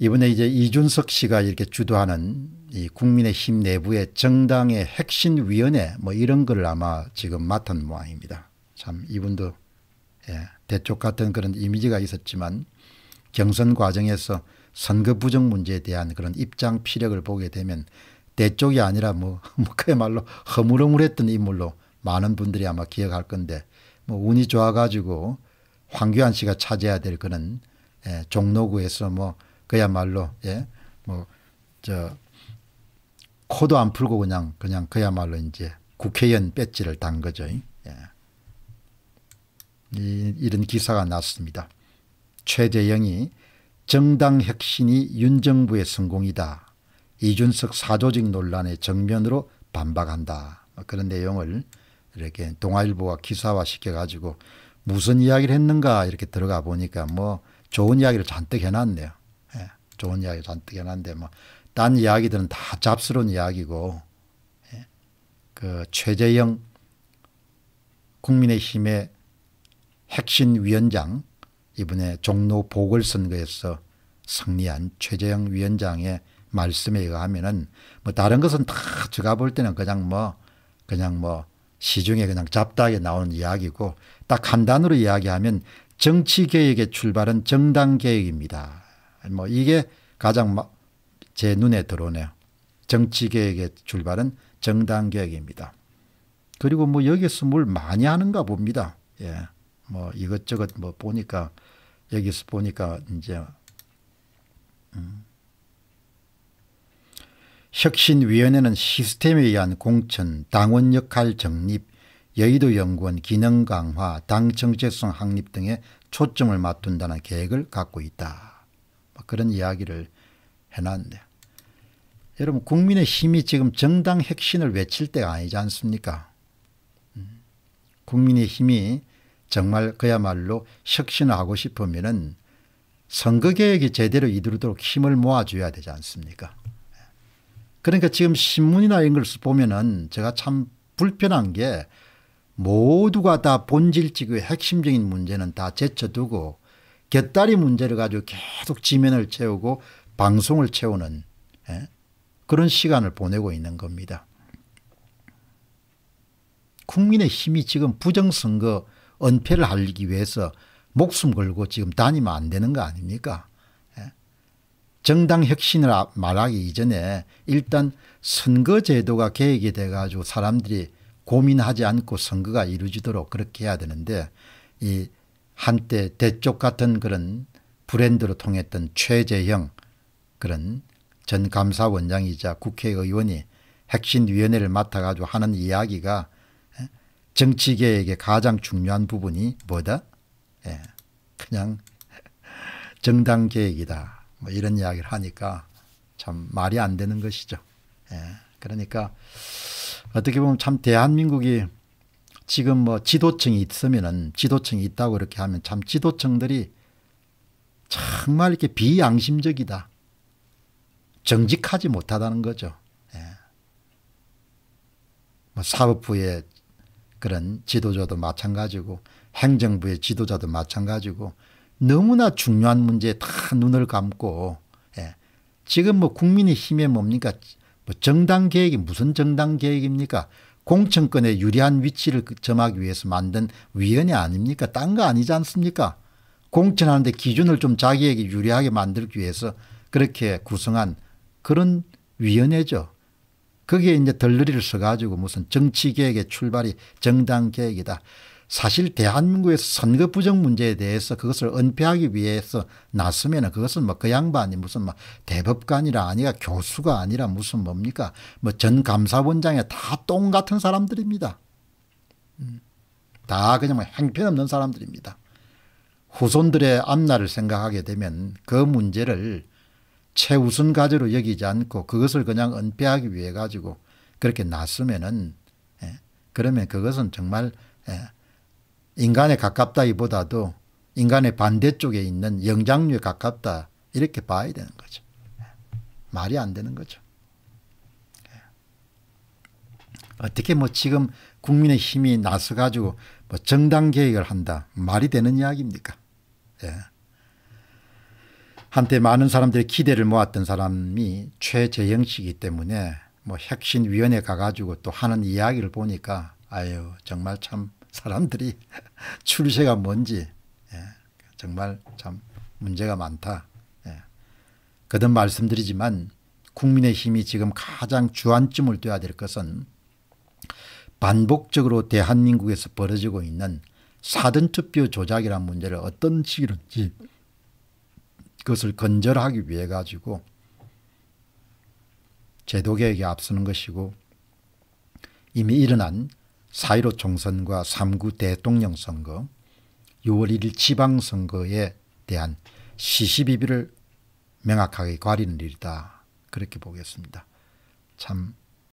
이번에 이제 이준석 씨가 이렇게 주도하는 이 국민의힘 내부의 정당의 핵심 위원회 뭐 이런 걸 아마 지금 맡은 모양입니다. 참 이분도 예, 대쪽 같은 그런 이미지가 있었지만 경선 과정에서 선거 부정 문제에 대한 그런 입장 피력을 보게 되면 대쪽이 아니라 뭐, 뭐 그야말로 허물허물했던 인물로 많은 분들이 아마 기억할 건데 뭐 운이 좋아가지고 황교안 씨가 차지해야 될 그런 예, 종로구에서 뭐 그야말로 예. 뭐 저 코도 안 풀고 그냥 그냥 그야말로 이제 국회의원 배지를 단 거죠. 예. 이, 이런 기사가 났습니다. 최재영이 정당 혁신이 윤정부의 성공이다. 이준석 사조직 논란의 정면으로 반박한다. 뭐 그런 내용을 이렇게 동아일보가 기사화 시켜가지고 무슨 이야기를 했는가 이렇게 들어가 보니까 뭐 좋은 이야기를 잔뜩 해놨네요. 좋은 이야기 잔뜩이긴 한데 뭐딴 이야기들은 다 잡스러운 이야기고 예? 그 최재형 국민의힘의 핵심 위원장 이번에 종로 보궐선거에서 승리한 최재형 위원장의 말씀에 의하면은 뭐 다른 것은 다 제가 볼 때는 그냥 뭐 그냥 뭐 시중에 그냥 잡다하게 나오는 이야기고 딱간단으로 이야기하면 정치 개혁의 출발은 정당 개혁입니다. 뭐 이게 가장 제 눈에 들어오네요. 정치개혁의 출발은 정당개혁입니다. 그리고 뭐 여기서 뭘 많이 하는가 봅니다. 예. 뭐 이것저것 뭐 보니까 여기서 보니까 이제 음. 혁신위원회는 시스템에 의한 공천, 당원 역할 정립, 여의도 연구원 기능 강화, 당 정체성 확립 등에 초점을 맞둔다는 계획을 갖고 있다. 그런 이야기를 해놨네요 여러분 국민의 힘이 지금 정당 핵심을 외칠 때가 아니지 않습니까? 음. 국민의 힘이 정말 그야말로 혁신하고 싶으면은 선거 개혁이 제대로 이루도록 힘을 모아줘야 되지 않습니까? 그러니까 지금 신문이나 이런 걸 보면은 제가 참 불편한 게 모두가 다 본질적이고 핵심적인 문제는 다 제쳐두고 곁다리 문제를 가지고 계속 지면을 채우고 방송을 채우는 예? 그런 시간을 보내고 있는 겁니다. 국민의 힘이 지금 부정선거 은폐를 알기 위해서 목숨 걸고 지금 다니면 안 되는 거 아닙니까? 예? 정당 혁신을 아, 말하기 이전에 일단 선거제도가 계획이 돼가지고 사람들이 고민하지 않고 선거가 이루어지도록 그렇게 해야 되는데 이 한때 대쪽 같은 그런 브랜드로 통했던 최재형 그런 전 감사원장이자 국회의원이 핵심위원회를 맡아가지고 하는 이야기가 예, 정치계에게 가장 중요한 부분이 뭐다? 예, 그냥 정당 개혁이다. 뭐 이런 이야기를 하니까 참 말이 안 되는 것이죠. 예, 그러니까 어떻게 보면 참 대한민국이 지금 뭐 지도층이 있으면은 지도층이 있다고 이렇게 하면 참 지도층들이 정말 이렇게 비양심적이다. 정직하지 못하다는 거죠. 예. 뭐 사법부의 그런 지도자도 마찬가지고 행정부의 지도자도 마찬가지고 너무나 중요한 문제에 다 눈을 감고 예. 지금 뭐 국민의 힘에 뭡니까? 뭐 정당 계획이 무슨 정당 계획입니까? 공천권에 유리한 위치를 그- 점하기 위해서 만든 위원회 아닙니까? 딴 거 아니지 않습니까? 공천하는데 기준을 좀 자기에게 유리하게 만들기 위해서 그렇게 구성한 그런 위원회죠. 거기에 이제 덜러리를 써가지고 무슨 정치개혁의 출발이 정당개혁이다. 사실 대한민국에서 선거 부정 문제에 대해서 그것을 은폐하기 위해서 나서면 그것은 뭐 그 양반이 무슨 뭐 대법관이라 아니가 교수가 아니라 무슨 뭡니까 뭐 전 감사원장에 다똥 같은 사람들입니다. 음. 다 그냥 행편없는 뭐 사람들입니다. 후손들의 앞날을 생각하게 되면 그 문제를 최우선 과제로 여기지 않고 그것을 그냥 은폐하기 위해 가지고 그렇게 났으면은 예, 그러면 그것은 정말 예, 인간에 가깝다기보다도 인간의 반대쪽에 있는 영장류에 가깝다 이렇게 봐야 되는 거죠. 말이 안 되는 거죠. 어떻게 뭐 지금 국민의 힘이 나서 가지고 뭐 정당 개혁을 한다 말이 되는 이야기입니까? 예. 한때 많은 사람들의 기대를 모았던 사람이 최재영 씨이기 때문에 뭐 혁신위원회 가가지고 또 하는 이야기를 보니까 아유 정말 참 사람들이 출세가 뭔지 예, 정말 참 문제가 많다. 예. 거듭 말씀드리지만 국민의힘이 지금 가장 주안점을 둬야 될 것은 반복적으로 대한민국에서 벌어지고 있는 사전투표 조작이라는 문제를 어떤 식이든지 그것을 건절하기 위해 가지고 제도개혁에 앞서는 것이고 이미 일어난 4.15 총선과 3구 대통령 선거, 6월 1일 지방선거에 대한 시시비비를 명확하게 과리는 일이다. 그렇게 보겠습니다. 참